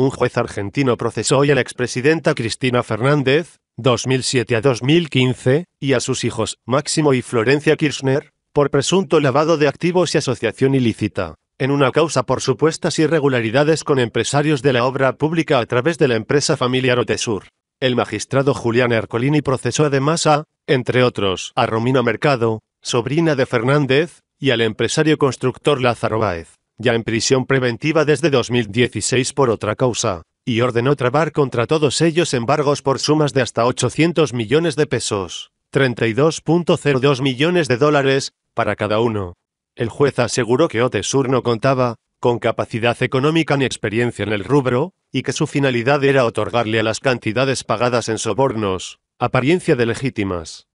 Un juez argentino procesó hoy a la expresidenta Cristina Fernández, 2007 a 2015, y a sus hijos, Máximo y Florencia Kirchner, por presunto lavado de activos y asociación ilícita, en una causa por supuestas irregularidades con empresarios de la obra pública a través de la empresa familiar Otesur. El magistrado Julián Ercolini procesó además a, entre otros, a Romina Mercado, sobrina de Fernández, y al empresario constructor Lázaro Báez ya en prisión preventiva desde 2016 por otra causa, y ordenó trabar contra todos ellos embargos por sumas de hasta 800 millones de pesos, 32.02 millones de dólares, para cada uno. El juez aseguró que Otesur no contaba, con capacidad económica ni experiencia en el rubro, y que su finalidad era otorgarle a las cantidades pagadas en sobornos, apariencia de legítimas.